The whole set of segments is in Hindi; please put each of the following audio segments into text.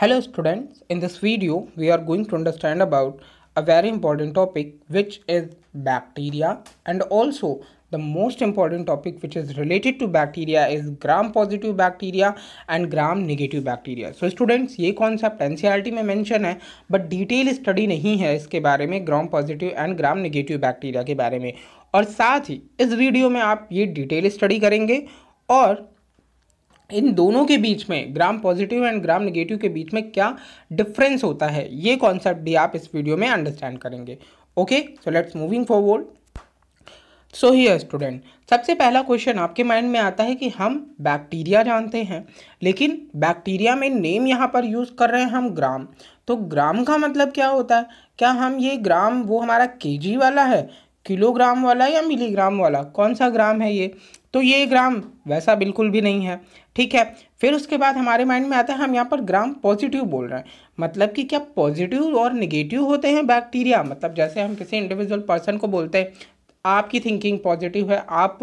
Hello students, in this video we are going to understand about a very important topic which is bacteria and also the most important topic which is related to bacteria is gram positive bacteria and gram negative bacteria so students ये concept NCRT में mention है but detail study नहीं है इसके बारे में gram positive and gram negative bacteria के बारे में और साथ ही इस video में आप ये detail study करेंगे और इन दोनों के बीच में Gram positive and Gram negative के बीच में क्या डिफरेंस होता है ये कॉन्सेप्ट भी आप इस वीडियो में अंडरस्टैंड करेंगे okay so let's moving forward so hi student सबसे पहला क्वेश्चन आपके माइंड में आता है कि हम बैक्टीरिया जानते हैं लेकिन बैक्टीरिया में नेम यहाँ पर यूज़ कर रहे हैं हम ग्राम तो ग्राम का मतलब क्या होता है क्या हम ये ग्राम वो हमारा केजी वाला है किलोग्राम वाला या मिलीग्राम वाला कौन सा ग्राम है ये तो ये ग्राम वैसा बिल्कुल भी नहीं है ठीक है फिर उसके बाद हमारे माइंड में आता है हम यहाँ पर ग्राम पॉजिटिव बोल रहे हैं मतलब कि क्या पॉजिटिव और निगेटिव होते हैं बैक्टीरिया मतलब जैसे हम किसी इंडिविजुअल पर्सन को बोलते हैं आपकी थिंकिंग पॉजिटिव है आप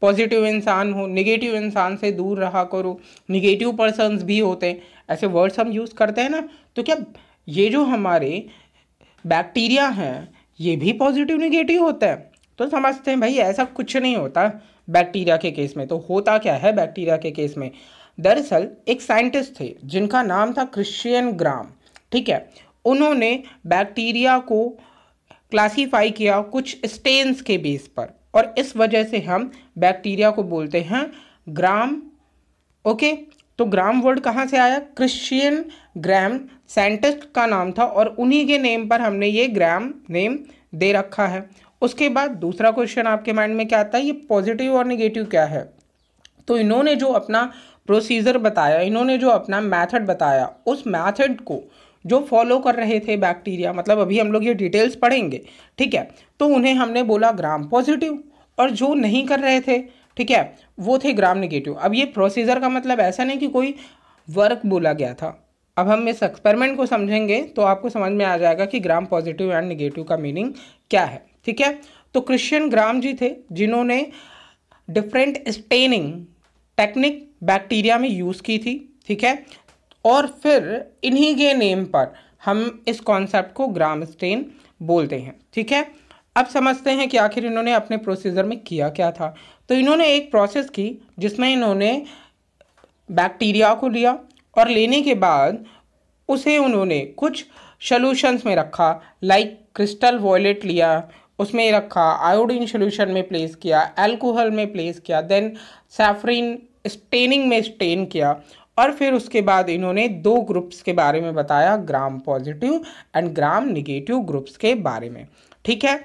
पॉजिटिव इंसान हो निगेटिव इंसान से दूर रहा करो निगेटिव पर्सनस भी होते हैं ऐसे वर्ड्स हम यूज़ करते हैं ना तो क्या ये जो हमारे बैक्टीरिया हैं ये भी पॉजिटिव निगेटिव होता है तो समझते हैं भाई ऐसा कुछ नहीं होता बैक्टीरिया के केस में तो होता क्या है बैक्टीरिया के केस में दरअसल एक साइंटिस्ट थे जिनका नाम था क्रिश्चियन ग्राम ठीक है उन्होंने बैक्टीरिया को क्लासीफाई किया कुछ स्टेन्स के बेस पर और इस वजह से हम बैक्टीरिया को बोलते हैं ग्राम ओके तो ग्राम वर्ड कहाँ से आया क्रिश्चियन ग्राम साइंटिस्ट का नाम था और उन्हीं के नेम पर हमने ये ग्राम नेम दे रखा है उसके बाद दूसरा क्वेश्चन आपके माइंड में क्या आता है ये पॉजिटिव और निगेटिव क्या है तो इन्होंने जो अपना प्रोसीजर बताया इन्होंने जो अपना मैथड बताया उस मैथड को जो फॉलो कर रहे थे बैक्टीरिया मतलब अभी हम लोग ये डिटेल्स पढ़ेंगे ठीक है तो उन्हें हमने बोला ग्राम पॉजिटिव और जो नहीं कर रहे थे ठीक है वो थे ग्राम निगेटिव अब ये प्रोसीजर का मतलब ऐसा नहीं कि कोई वर्क बोला गया था अब हम इस एक्सपेरिमेंट को समझेंगे तो आपको समझ में आ जाएगा कि ग्राम पॉजिटिव एंड निगेटिव का मीनिंग क्या है ठीक है तो क्रिश्चियन ग्राम जी थे जिन्होंने डिफरेंट स्टेनिंग टेक्निक बैक्टीरिया में यूज़ की थी ठीक है और फिर इन्हीं के नेम पर हम इस कॉन्सेप्ट को ग्राम स्टेन बोलते हैं ठीक है अब समझते हैं कि आखिर इन्होंने अपने प्रोसीजर में किया क्या था तो इन्होंने एक प्रोसेस की जिसमें इन्होंने बैक्टीरिया को लिया और लेने के बाद उसे उन्होंने कुछ सोलूशंस में रखा लाइक क्रिस्टल वॉयलेट लिया उसमें रखा आयोडीन सोल्यूशन में प्लेस किया एल्कोहल में प्लेस किया देन सैफरीन स्टेनिंग में स्टेन किया और फिर उसके बाद इन्होंने दो ग्रुप्स के बारे में बताया Gram positive and gram negative groups के बारे में ठीक है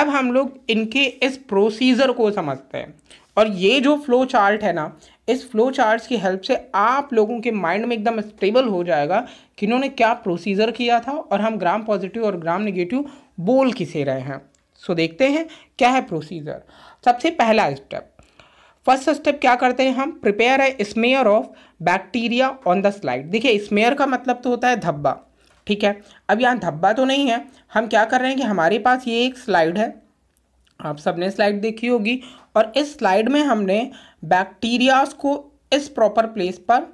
अब हम लोग इनके इस प्रोसीजर को समझते हैं और ये जो फ्लो चार्ट है ना इस फ्लो चार्ट की हेल्प से आप लोगों के माइंड में एकदम स्टेबल हो जाएगा कि इन्होंने क्या प्रोसीजर किया था और हम ग्राम पॉजिटिव और ग्राम निगेटिव बोल किसे रहे हैं सो देखते हैं क्या है प्रोसीजर सबसे पहला स्टेप फर्स्ट स्टेप क्या करते हैं हम प्रिपेयर है smear of bacteria on the slide देखिए स्मेयर का मतलब तो होता है धब्बा ठीक है अब यहाँ धब्बा तो नहीं है हम क्या कर रहे हैं कि हमारे पास ये एक स्लाइड है आप सबने स्लाइड देखी होगी और इस स्लाइड में हमने बैक्टीरियाज को इस प्रॉपर प्लेस पर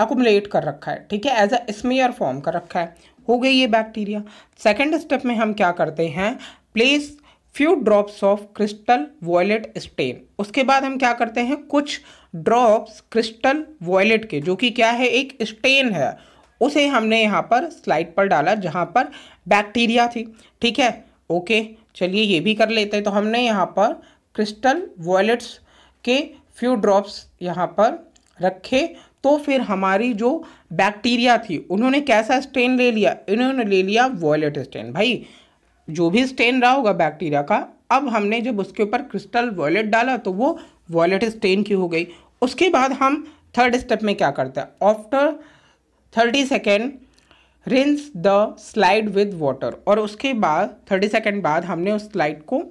एकोमलेट कर रखा है ठीक है एज अ स्मेयर फॉर्म कर रखा है हो गई ये बैक्टीरिया सेकेंड स्टेप में हम क्या करते हैं place few drops of crystal violet stain उसके बाद हम क्या करते हैं कुछ ड्रॉप्स क्रिस्टल वॉयलेट के जो कि क्या है एक स्टेन है उसे हमने यहाँ पर स्लाइड पर डाला जहाँ पर बैक्टीरिया थी ठीक है ओके चलिए ये भी कर लेते हैं तो हमने यहाँ पर क्रिस्टल वॉयलेट्स के फ्यू ड्रॉप्स यहाँ पर रखे तो फिर हमारी जो बैक्टीरिया थी उन्होंने कैसा स्टेन ले लिया इन्होंने ले लिया वॉयलेट स्टेन भाई जो भी स्टेन रहा होगा बैक्टीरिया का अब हमने जब उसके ऊपर क्रिस्टल वॉलेट डाला तो वो वॉलेट स्टेन की हो गई उसके बाद हम थर्ड स्टेप में क्या करते हैं after thirty second rinse the slide with water और उसके बाद थर्टी सेकेंड बाद हमने उस स्लाइड को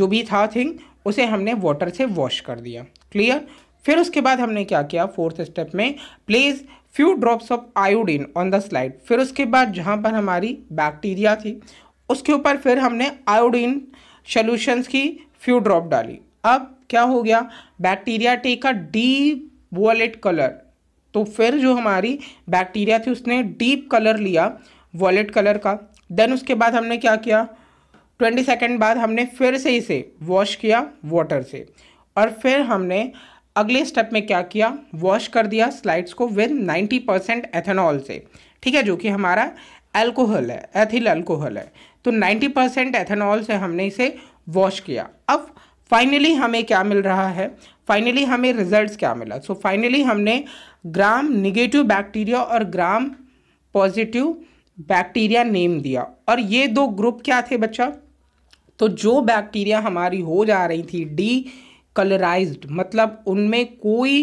जो भी था थिंग उसे हमने वाटर से वॉश कर दिया क्लियर फिर उसके बाद हमने क्या किया फोर्थ स्टेप में place few drops of iodine on the slide फिर उसके बाद जहाँ पर हमारी बैक्टीरिया थी उसके ऊपर फिर हमने आयोडीन सोल्यूशंस की फ्यू ड्रॉप डाली अब क्या हो गया bacteria take a deep violet colour तो फिर जो हमारी बैक्टीरिया थी उसने डीप कलर लिया वॉलेट कलर का देन उसके बाद हमने क्या किया ट्वेंटी सेकेंड बाद हमने फिर से इसे वॉश किया वाटर से और फिर हमने अगले स्टेप में क्या किया वॉश कर दिया स्लाइड्स को विद 90 परसेंट एथेनॉल से ठीक है जो कि हमारा एल्कोहल है एथिल एल्कोहल है तो 90 परसेंट एथेनॉल से हमने इसे वॉश किया अब फाइनली हमें क्या मिल रहा है फाइनली हमें रिजल्ट्स क्या मिला सो so, फाइनली हमने ग्राम निगेटिव बैक्टीरिया और ग्राम पॉजिटिव बैक्टीरिया नेम दिया और ये दो ग्रुप क्या थे बच्चा तो जो बैक्टीरिया हमारी हो जा रही थी डी कलराइज मतलब उनमें कोई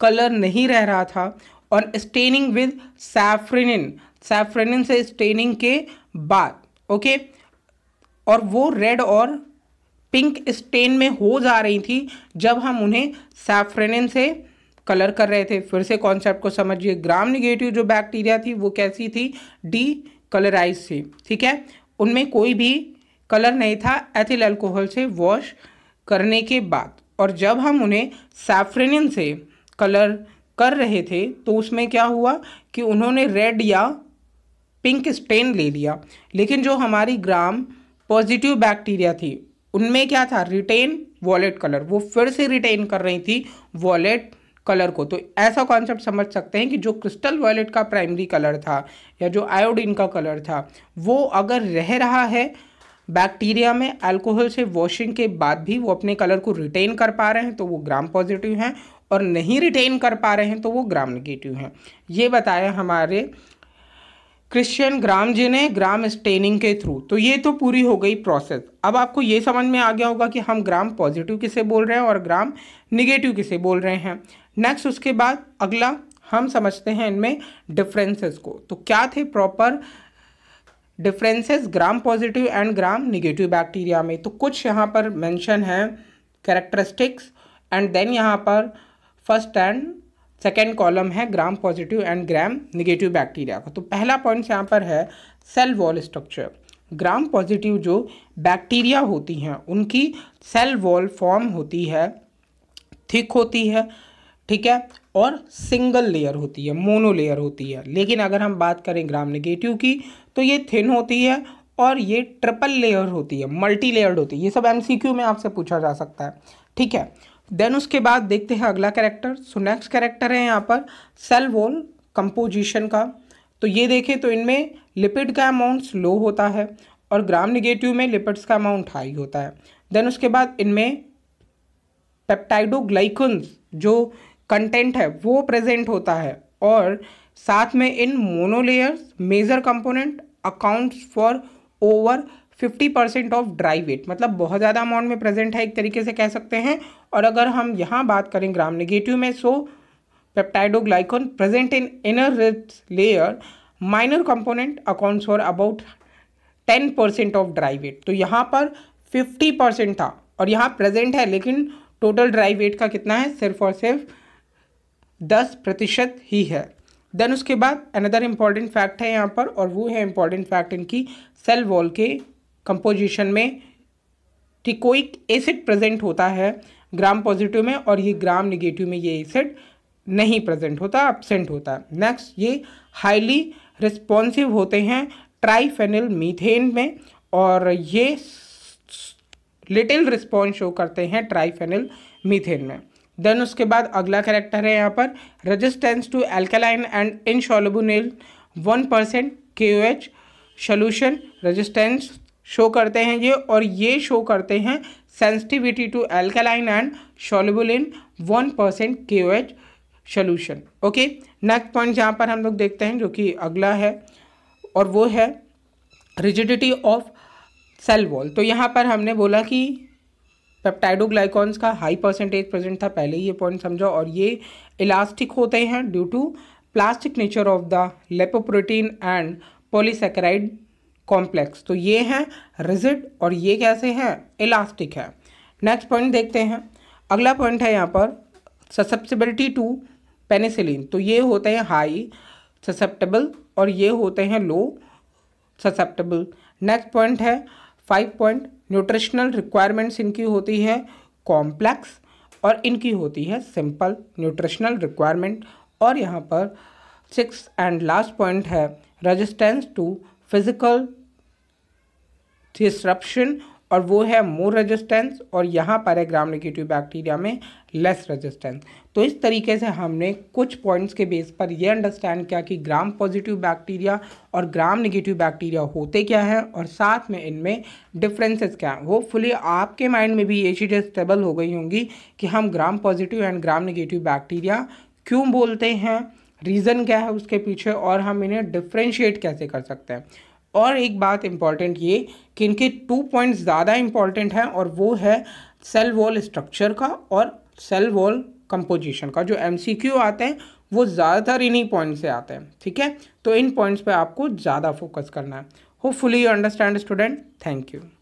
कलर नहीं रह रहा था और स्टेनिंग विद सैफ्रिन सैफ्रिन से स्टेनिंग के बाद ओके और वो रेड और पिंक स्टेन में हो जा रही थी जब हम उन्हें सैफ्रेनिन से कलर कर रहे थे फिर से कॉन्सेप्ट को समझिए ग्राम निगेटिव जो बैक्टीरिया थी वो कैसी थी डी कलराइज थी ठीक है उनमें कोई भी कलर नहीं था एथिल अल्कोहल से वॉश करने के बाद और जब हम उन्हें सैफ्रेनिन से कलर कर रहे थे तो उसमें क्या हुआ कि उन्होंने रेड या पिंक स्टेन ले लिया लेकिन जो हमारी ग्राम पॉजिटिव बैक्टीरिया थी उनमें क्या था रिटेन वॉलेट कलर वो फिर से रिटेन कर रही थी वॉलेट कलर को तो ऐसा कॉन्सेप्ट समझ सकते हैं कि जो क्रिस्टल वॉलेट का प्राइमरी कलर था या जो आयोडीन का कलर था वो अगर रह रहा है बैक्टीरिया में अल्कोहल से वॉशिंग के बाद भी वो अपने कलर को रिटेन कर पा रहे हैं तो वो ग्राम पॉजिटिव हैं और नहीं रिटेन कर पा रहे हैं तो वो ग्राम निगेटिव हैं ये बताया हमारे क्रिश्चियन ग्राम जिन्हें ग्राम स्टेनिंग के थ्रू तो ये तो पूरी हो गई प्रोसेस अब आपको ये समझ में आ गया होगा कि हम ग्राम पॉजिटिव किसे बोल रहे हैं और ग्राम निगेटिव किसे बोल रहे हैं नेक्स्ट उसके बाद अगला हम समझते हैं इनमें डिफरेंसेस को तो क्या थे proper differences gram positive and gram negative bacteria में तो कुछ यहाँ पर मैंशन है कैरेक्टरिस्टिक्स एंड देन यहाँ पर फर्स्ट एंड सेकेंड कॉलम है gram positive and gram negative bacteria का तो पहला पॉइंट यहाँ पर है cell wall structure gram positive जो बैक्टीरिया होती हैं उनकी सेल वॉल फॉर्म होती है थिक होती है ठीक है और सिंगल लेयर होती है मोनो लेयर होती है लेकिन अगर हम बात करें ग्राम नेगेटिव की तो ये थिन होती है और ये ट्रिपल लेयर होती है मल्टी लेयर्ड होती है ये सब एमसीक्यू में आपसे पूछा जा सकता है ठीक है देन उसके बाद देखते हैं अगला कैरेक्टर सो नेक्स्ट कैरेक्टर है यहाँ पर सेल वॉल कंपोजिशन का तो ये देखें तो इनमें लिपिड का अमाउंट्स लो होता है और ग्राम निगेटिव में लिपिड्स का अमाउंट हाई होता है देन उसके बाद इनमें पेप्टाइडोग्लाइकन्स जो कंटेंट है वो प्रेजेंट होता है और साथ में in monolayers major component accounts for over fifty percent of dry weight मतलब बहुत ज़्यादा अमाउंट में प्रेजेंट है एक तरीके से कह सकते हैं और अगर हम यहाँ बात करें ग्राम निगेटिव में so peptidoglycan present in inner rips layer minor component accounts for about ten percent of dry weight तो यहाँ पर फिफ्टी परसेंट था और यहाँ प्रेजेंट है लेकिन टोटल ड्राई वेट का कितना है सिर्फ और सिर्फ दस प्रतिशत ही है देन उसके बाद अनदर इम्पॉर्टेंट फैक्ट है यहाँ पर और वो है इम्पॉर्टेंट फैक्ट इनकी सेल वॉल के कंपोजिशन में टिकोइक एसिड प्रेजेंट होता है ग्राम पॉजिटिव में और ये ग्राम निगेटिव में ये एसिड नहीं प्रेजेंट होता एबसेंट होता है नेक्स्ट ये हाईली रिस्पॉन्सिव होते हैं ट्राईफेनिल मीथेन में और ये लिटिल रिस्पॉन्स शो करते हैं ट्राईफेनिल मीथेन में देन उसके बाद अगला कैरेक्टर है यहाँ पर resistance to alkaline and insoluble in one percent K O H solution resistance show करते हैं ये और ये शो करते हैं sensitivity to alkaline and soluble in one percent K O H solution okay next point जहाँ पर हम लोग देखते हैं जो कि अगला है और वो है रिजिडिटी ऑफ सेल वॉल तो यहाँ पर हमने बोला कि पेप्टाइडोग्लाइकॉन्स का हाई परसेंटेज प्रेजेंट था पहले ये पॉइंट समझा और ये इलास्टिक होते हैं due to plastic nature of the lipoprotein and polysaccharide complex तो ये हैं रिजिड और ये कैसे हैं इलास्टिक है नेक्स्ट पॉइंट देखते हैं अगला पॉइंट है यहाँ पर ससेप्टिबिलिटी टू पेनिसिलिन तो ये होते हैं हाई ससेप्टेबल और ये होते हैं लो ससेप्टेबल नेक्स्ट पॉइंट है फाइव पॉइंट न्यूट्रिशनल रिक्वायरमेंट्स इनकी होती है कॉम्प्लेक्स और इनकी होती है सिंपल न्यूट्रिशनल रिक्वायरमेंट और यहाँ पर सिक्स एंड लास्ट पॉइंट है रजिस्टेंस टू फिजिकल डिसरप्शन और वो है मोर रेजिस्टेंस और यहाँ पर है ग्राम निगेटिव बैक्टीरिया में लेस रेजिस्टेंस तो इस तरीके से हमने कुछ पॉइंट्स के बेस पर यह अंडरस्टैंड किया कि ग्राम पॉजिटिव बैक्टीरिया और ग्राम निगेटिव बैक्टीरिया होते क्या हैं और साथ में इनमें डिफरेंसेस क्या हैं होपफुली आपके माइंड में भी ये चीज़ें स्टेबल हो गई होंगी कि हम gram positive and gram negative bacteria क्यों बोलते हैं रीज़न क्या है उसके पीछे और हम इन्हें डिफ्रेंशिएट कैसे कर सकते हैं और एक बात इम्पॉर्टेंट ये कि इनके टू पॉइंट्स ज़्यादा इम्पॉर्टेंट हैं और वो है सेल वॉल स्ट्रक्चर का और सेल वॉल कंपोजिशन का जो एम आते हैं वो ज़्यादातर इन्हीं पॉइंट से आते हैं ठीक है तो इन पॉइंट्स पे आपको ज़्यादा फोकस करना है fully you understand student thank you